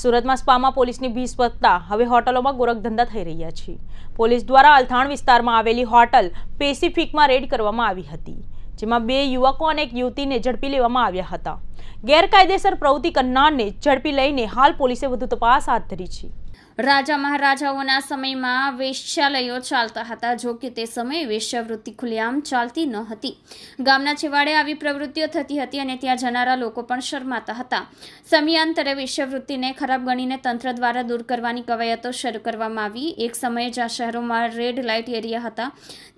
સુરતમાં સ્પામાં પોલીસની ભીસ વધતા હવે હોટલોમાં ગોરખધંધા થઈ રહ્યા છે પોલીસ દ્વારા અલથાણ વિસ્તારમાં આવેલી હોટલ પેસિફિકમાં રેડ કરવામાં આવી હતી જેમાં બે યુવકો અને એક યુવતીને ઝડપી લેવામાં આવ્યા હતા ગેરકાયદેસર પ્રવૃત્તિ કરનારને ઝડપી લઈને હાલ પોલીસે વધુ તપાસ હાથ ધરી છે રાજા મહારાજાઓના સમયમાં વેશ્યાલયો ચાલતા હતા જો કે તે સમયે વેશ્યાવૃત્તિ ખુલ્લેઆમ ચાલતી ન હતી ગામના છેવાડે આવી પ્રવૃત્તિઓ થતી હતી અને ત્યાં જનારા લોકો પણ શરમાતા હતા સમયાંતરે વેશ્યાવૃત્તિને ખરાબ ગણીને તંત્ર દ્વારા દૂર કરવાની કવાયતો શરૂ કરવામાં આવી એક સમયે જ્યાં શહેરોમાં રેડ લાઇટ એરિયા હતા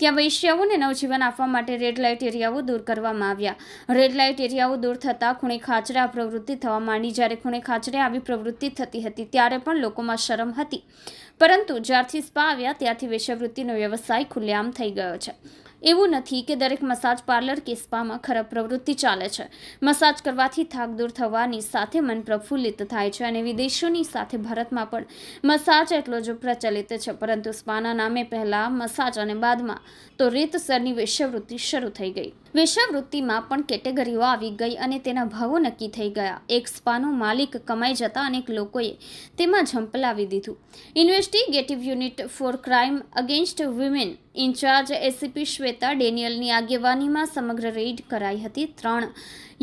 ત્યાં વેશ્યાઓને નવજીવન આપવા માટે રેડ લાઇટ એરિયાઓ દૂર કરવામાં આવ્યા રેડ લાઇટ એરિયાઓ દૂર થતાં ખૂણે ખાચરે આ પ્રવૃત્તિ થવા માંડી જ્યારે ખૂણે ખાચરે આવી પ્રવૃત્તિ થતી હતી ત્યારે પણ લોકોમાં શરમ હતી પરંતુ જ્યારથી સ્પા આવ્યા ત્યારથી વેશ્યવૃત્તિનો વ્યવસાય ખુલ્લેઆમ થઈ ગયો છે એવું નથી કે દરેક મસાજ પાર્લર કે સ્પામાં ખરાબ પ્રવૃત્તિ ચાલે છે મસાજ કરવાથી થાક દૂર થવાની સાથે મન પ્રફુલ્લિત થાય છે અને વિદેશોની સાથે ભારતમાં પણ મસાજ એટલો જ પ્રચલિત છે પરંતુ સ્પાના નામે પહેલાં મસાજ અને બાદમાં તો રીતસરની વેશ્યવૃત્તિ શરૂ થઈ ગઈ વેશ્યાવૃત્તિમાં પણ કેટેગરીઓ આવી ગઈ અને તેના ભાવો નક્કી થઈ ગયા એક સ્પાનો માલિક કમાઈ જતા અનેક લોકોએ તેમાં ઝંપલાવી દીધું investigative unit for crime against women incharge ACP Shweta ડેનિયલની આગેવાનીમાં સમગ્ર રેડ કરાઈ હતી ત્રણ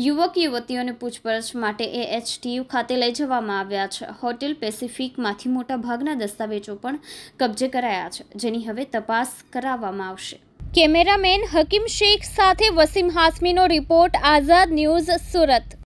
યુવક યુવતીઓને પૂછપરછ માટે એ એચટીયુ ખાતે લઈ જવામાં આવ્યા છે હોટેલ પેસિફિકમાંથી મોટાભાગના દસ્તાવેજો પણ કબજે કરાયા છે જેની હવે તપાસ કરાવવામાં આવશે કેમેરામેન હકીમ શેખ સાથે વસીમ હાસમીનો રિપોર્ટ આઝાદ ન્યૂઝ સુરત